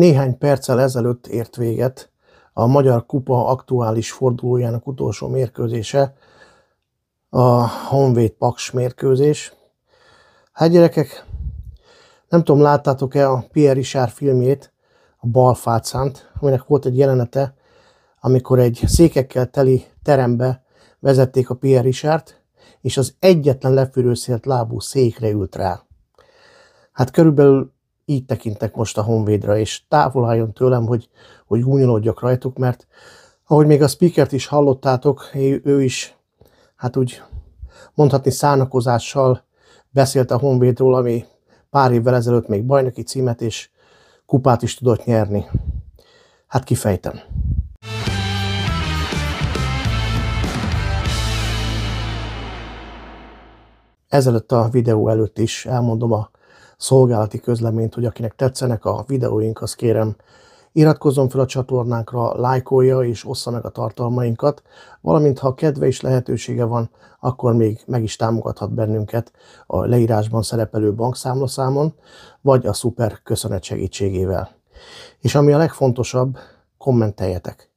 Néhány perccel ezelőtt ért véget a Magyar Kupa aktuális fordulójának utolsó mérkőzése, a Honvéd Paks mérkőzés. Hát gyerekek, nem tudom, láttátok-e a Pierre Richard filmjét, a Balfácánt, aminek volt egy jelenete, amikor egy székekkel teli terembe vezették a Pierre Richard, és az egyetlen lefűrőszélt lábú székre ült rá. Hát körülbelül így tekintek most a Honvédra, és távol álljon tőlem, hogy, hogy gúnyolódjak rajtuk, mert ahogy még a speakert is hallottátok, ő is, hát úgy mondhatni szánakozással beszélt a Honvédról, ami pár évvel ezelőtt még bajnoki címet és kupát is tudott nyerni. Hát kifejtem. Ezelőtt a videó előtt is elmondom a szolgálati közleményt, hogy akinek tetszenek a videóink, az kérem iratkozzon fel a csatornánkra, lájkolja és ossza meg a tartalmainkat, valamint ha kedve és lehetősége van, akkor még meg is támogathat bennünket a leírásban szerepelő bankszámlaszámon, vagy a szuper köszönet segítségével. És ami a legfontosabb, kommenteljetek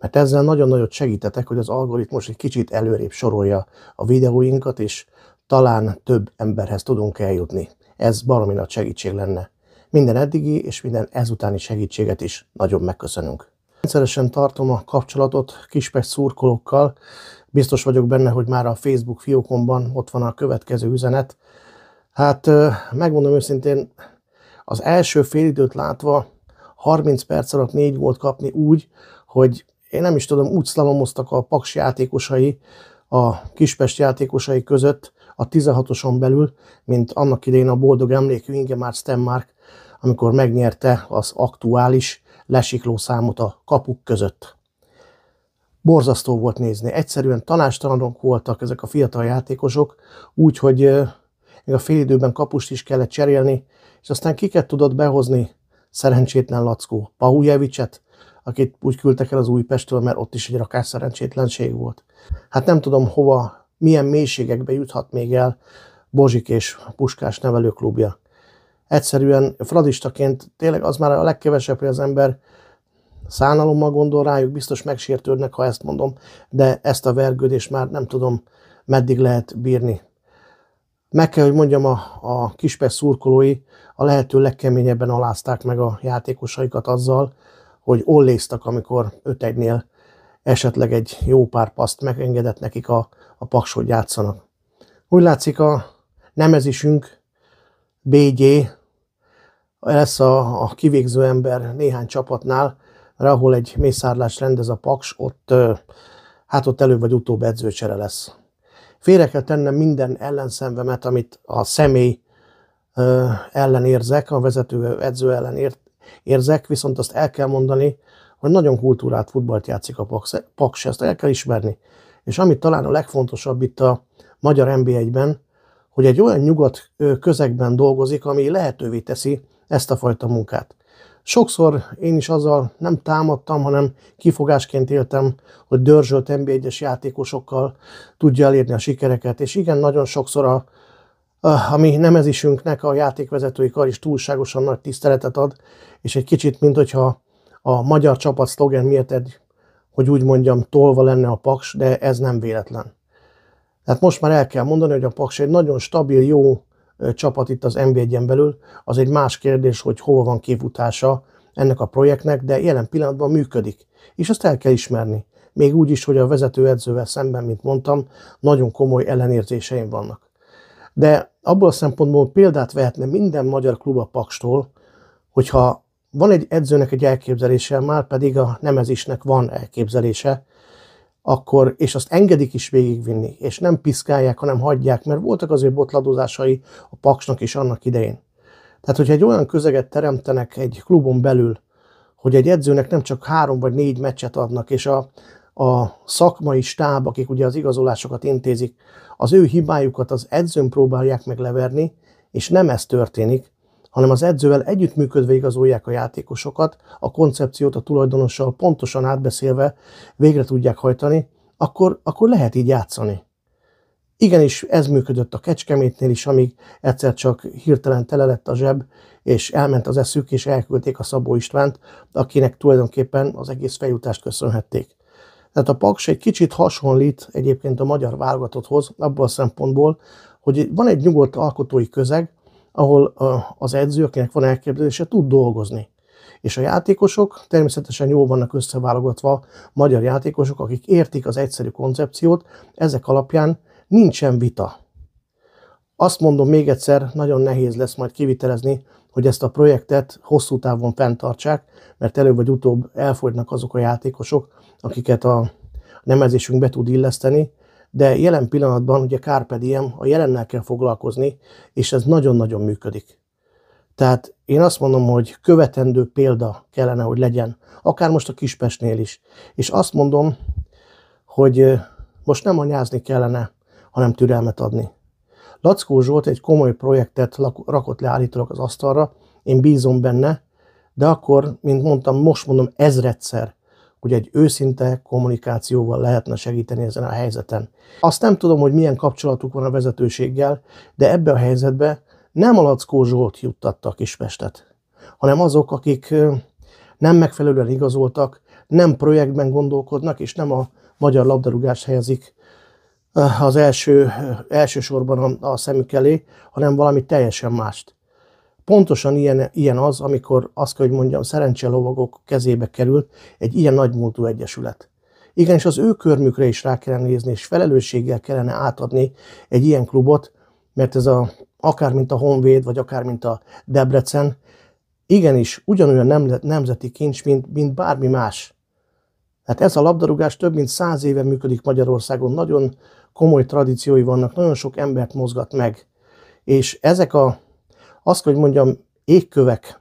mert ezzel nagyon nagyot segítetek, hogy az algoritmus egy kicsit előrébb sorolja a videóinkat, és talán több emberhez tudunk eljutni. Ez baromi nagy segítség lenne. Minden eddigi és minden ezutáni segítséget is nagyon megköszönünk. Rendszeresen tartom a kapcsolatot kispes szurkolókkal. Biztos vagyok benne, hogy már a Facebook fiókomban ott van a következő üzenet. Hát megmondom őszintén, az első félidőt látva 30 perc alatt négy volt kapni úgy, hogy én nem is tudom, úgy szlalomoztak a Paks játékosai, a Kispest játékosai között, a 16-oson belül, mint annak idején a boldog emlékű Ingemar Stenmark, amikor megnyerte az aktuális lesikló számot a kapuk között. Borzasztó volt nézni. Egyszerűen tanástalanok voltak ezek a fiatal játékosok, úgyhogy még a fél időben kapust is kellett cserélni, és aztán kiket tudott behozni? Szerencsétlen Lackó, Pahujevicset, akit úgy küldtek el az Újpestől, mert ott is egy rakás szerencsétlenség volt. Hát nem tudom, hova milyen mélységekbe juthat még el Bozsik és Puskás nevelőklubja. Egyszerűen fradistaként tényleg az már a legkevesebb, hogy az ember szánalommal gondol rájuk, biztos megsértődnek, ha ezt mondom, de ezt a vergődést már nem tudom, meddig lehet bírni. Meg kell, hogy mondjam, a, a kispes szurkolói a lehető legkeményebben alázták meg a játékosaikat azzal, hogy olléztak, amikor 5 1 esetleg egy jó pár paszt megengedett nekik a, a paks, hogy játszanak. Úgy látszik a nemezisünk, BG, lesz a, a kivégző ember néhány csapatnál, mert ahol egy mészárlás rendez a paks, ott, hát ott előbb vagy utóbb edzőcsere lesz. Félre kell tennem minden ellenszenvemet, amit a személy ellen érzek, a vezető edző ellen érzek, viszont azt el kell mondani, hogy nagyon kultúrát futballt játszik a Paks, ezt el kell ismerni. És amit talán a legfontosabb itt a magyar NB1-ben, hogy egy olyan nyugat közegben dolgozik, ami lehetővé teszi ezt a fajta munkát. Sokszor én is azzal nem támadtam, hanem kifogásként éltem, hogy dörzsölt nb 1 játékosokkal tudja elérni a sikereket, és igen, nagyon sokszor a, ami nemezisünknek a játékvezetői kar is túlságosan nagy tiszteletet ad, és egy kicsit, mint hogyha a magyar csapat szlogen miért egy, hogy úgy mondjam, tolva lenne a paks, de ez nem véletlen. Tehát most már el kell mondani, hogy a paks egy nagyon stabil, jó csapat itt az nb 1 belül. Az egy más kérdés, hogy hova van képutása ennek a projektnek, de jelen pillanatban működik. És azt el kell ismerni. Még úgy is, hogy a vezetőedzővel szemben, mint mondtam, nagyon komoly ellenérzéseim vannak. De abból a szempontból példát vehetne minden magyar klub a Pakstól, hogyha van egy edzőnek egy elképzelése, már pedig a nemezisnek van elképzelése, akkor, és azt engedik is végigvinni, és nem piszkálják, hanem hagyják, mert voltak azért botladozásai a Paksnak is annak idején. Tehát, hogyha egy olyan közeget teremtenek egy klubon belül, hogy egy edzőnek nem csak három vagy négy meccset adnak, és a, a szakmai stáb, akik ugye az igazolásokat intézik, az ő hibájukat az edzőn próbálják megleverni, és nem ez történik, hanem az edzővel együttműködve igazolják a játékosokat, a koncepciót a tulajdonossal pontosan átbeszélve végre tudják hajtani, akkor, akkor lehet így játszani. Igenis, ez működött a kecskemétnél is, amíg egyszer csak hirtelen tele lett a zseb, és elment az eszük, és elküldték a Szabó Istvánt, akinek tulajdonképpen az egész feljutást köszönhették. Tehát a Paks egy kicsit hasonlít egyébként a magyar válogatotthoz, abból a szempontból, hogy van egy nyugodt alkotói közeg, ahol az edző, akinek van elképzelése, tud dolgozni. És a játékosok természetesen jól vannak összeválogatva magyar játékosok, akik értik az egyszerű koncepciót, ezek alapján nincsen vita. Azt mondom még egyszer, nagyon nehéz lesz majd kivitelezni, hogy ezt a projektet hosszú távon fenntartsák, mert előbb vagy utóbb elfogynak azok a játékosok, akiket a nemezésünk be tud illeszteni, de jelen pillanatban ugye Carpe Diem, a jelennel kell foglalkozni, és ez nagyon-nagyon működik. Tehát én azt mondom, hogy követendő példa kellene, hogy legyen, akár most a Kispesnél is. És azt mondom, hogy most nem anyázni kellene, hanem türelmet adni. Lackó Zsolt egy komoly projektet rakott le állítólag az asztalra, én bízom benne, de akkor, mint mondtam, most mondom ezredszer, hogy egy őszinte kommunikációval lehetne segíteni ezen a helyzeten. Azt nem tudom, hogy milyen kapcsolatuk van a vezetőséggel, de ebbe a helyzetbe nem a Lackó Zsolt juttatta a kispestet, hanem azok, akik nem megfelelően igazoltak, nem projektben gondolkodnak, és nem a magyar labdarúgás helyezik az első, elsősorban a, a szemük elé, hanem valami teljesen mást pontosan ilyen, ilyen az, amikor azt kell, hogy mondjam, szerencselovagok kezébe került egy ilyen nagymúltú egyesület. Igen és az ő körmükre is rá kellene nézni, és felelősséggel kellene átadni egy ilyen klubot, mert ez a, akár mint a Honvéd, vagy akár mint a Debrecen, igenis ugyanolyan nemzeti kincs, mint, mint bármi más. Hát ez a labdarúgás több mint száz éve működik Magyarországon, nagyon komoly tradíciói vannak, nagyon sok embert mozgat meg. És ezek a azt hogy mondjam, égkövek,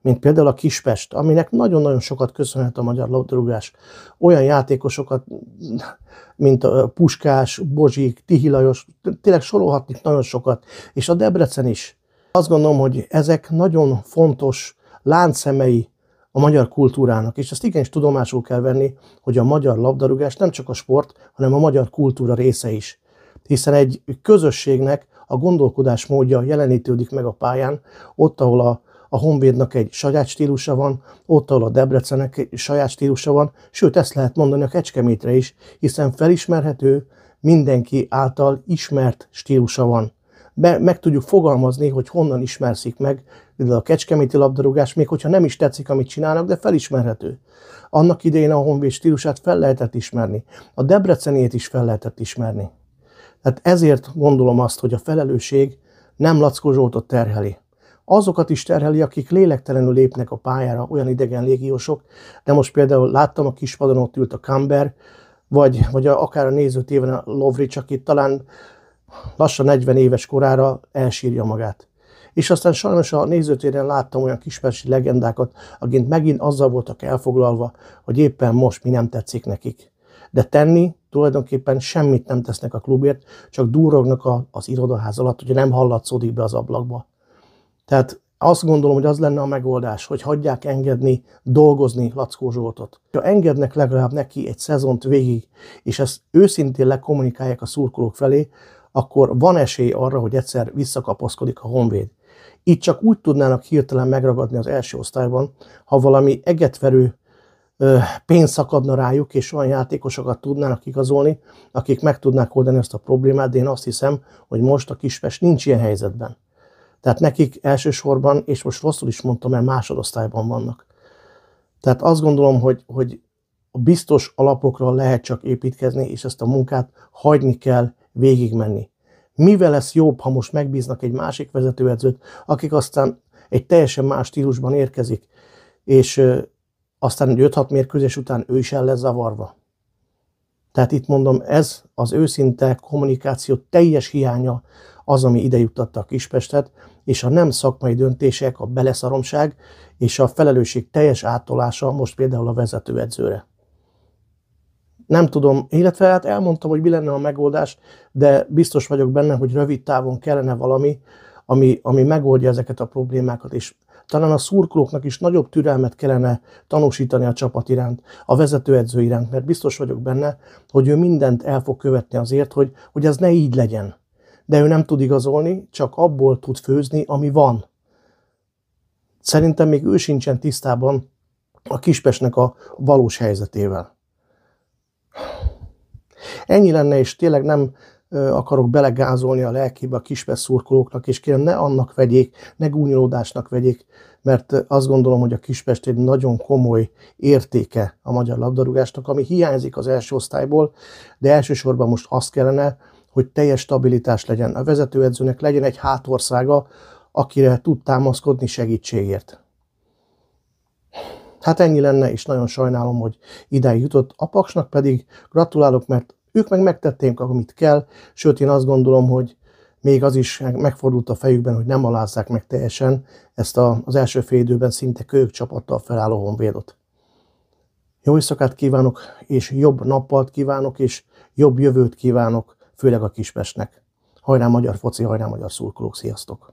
mint például a Kispest, aminek nagyon-nagyon sokat köszönhet a magyar labdarúgás. Olyan játékosokat, mint a Puskás, Bozsik, Tihilajos, tényleg sorolhatnék nagyon sokat, és a Debrecen is. Azt gondolom, hogy ezek nagyon fontos láncszemei a magyar kultúrának, és ezt igenis tudomásul kell venni, hogy a magyar labdarúgás nem csak a sport, hanem a magyar kultúra része is hiszen egy közösségnek a gondolkodás módja jelenítődik meg a pályán, ott, ahol a, a Honvédnak egy saját stílusa van, ott, ahol a Debrecenek egy saját stílusa van, sőt, ezt lehet mondani a Kecskemétre is, hiszen felismerhető, mindenki által ismert stílusa van. Be, meg tudjuk fogalmazni, hogy honnan ismerszik meg, például a kecskeméti labdarúgás, még hogyha nem is tetszik, amit csinálnak, de felismerhető. Annak idején a Honvéd stílusát fel lehetett ismerni, a Debrecenét is fel lehetett ismerni. Tehát ezért gondolom azt, hogy a felelősség nem Lackó Zsoltot terheli. Azokat is terheli, akik lélektelenül lépnek a pályára, olyan idegen légiósok, de most például láttam, a kispadon ott ült a Kamber, vagy, vagy akár a nézőtéven a Lovric, aki talán lassan 40 éves korára elsírja magát. És aztán sajnos a nézőtéren láttam olyan kispersi legendákat, akik megint azzal voltak elfoglalva, hogy éppen most mi nem tetszik nekik de tenni tulajdonképpen semmit nem tesznek a klubért, csak durognak a, az irodaház alatt, hogy nem hallatszódik be az ablakba. Tehát azt gondolom, hogy az lenne a megoldás, hogy hagyják engedni, dolgozni Lackó Zsoltot. Ha engednek legalább neki egy szezont végig, és ezt őszintén lekommunikálják a szurkolók felé, akkor van esély arra, hogy egyszer visszakapaszkodik a Honvéd. Itt csak úgy tudnának hirtelen megragadni az első osztályban, ha valami egetverő pénz szakadna rájuk, és olyan játékosokat tudnának igazolni, akik meg tudnák oldani ezt a problémát, de én azt hiszem, hogy most a Kispest nincs ilyen helyzetben. Tehát nekik elsősorban, és most rosszul is mondtam, mert másodosztályban vannak. Tehát azt gondolom, hogy, hogy a biztos alapokra lehet csak építkezni, és ezt a munkát hagyni kell végigmenni. Mivel lesz jobb, ha most megbíznak egy másik vezetőedzőt, akik aztán egy teljesen más stílusban érkezik, és aztán 5-6 mérkőzés után ő is el lesz zavarva. Tehát itt mondom, ez az őszinte kommunikáció teljes hiánya az, ami ide juttatta a Kispestet, és a nem szakmai döntések, a beleszaromság és a felelősség teljes átolása most például a vezetőedzőre. Nem tudom, illetve hát elmondtam, hogy mi lenne a megoldás, de biztos vagyok benne, hogy rövid távon kellene valami, ami, ami megoldja ezeket a problémákat, és talán a szurkolóknak is nagyobb türelmet kellene tanúsítani a csapat iránt, a vezetőedző iránt, mert biztos vagyok benne, hogy ő mindent el fog követni azért, hogy, hogy ez ne így legyen. De ő nem tud igazolni, csak abból tud főzni, ami van. Szerintem még ő sincsen tisztában a kispesnek a valós helyzetével. Ennyi lenne, és tényleg nem, akarok belegázolni a lelkébe a szurkolóknak és kérem, ne annak vegyék, ne gúnyolódásnak vegyék, mert azt gondolom, hogy a Kispest egy nagyon komoly értéke a magyar labdarúgásnak, ami hiányzik az első osztályból, de elsősorban most azt kellene, hogy teljes stabilitás legyen. A vezetőedzőnek legyen egy hátországa, akire tud támaszkodni segítségért. Hát ennyi lenne, és nagyon sajnálom, hogy idáig jutott. A Paksnak pedig gratulálok, mert ők meg megtették, amit kell, sőt én azt gondolom, hogy még az is megfordult a fejükben, hogy nem alázzák meg teljesen ezt a, az első fél időben szinte kölyök csapattal felálló honvédot. Jó éjszakát kívánok, és jobb nappalt kívánok, és jobb jövőt kívánok, főleg a Kispestnek. Hajrá magyar foci, hajrá magyar szurkolók, sziasztok!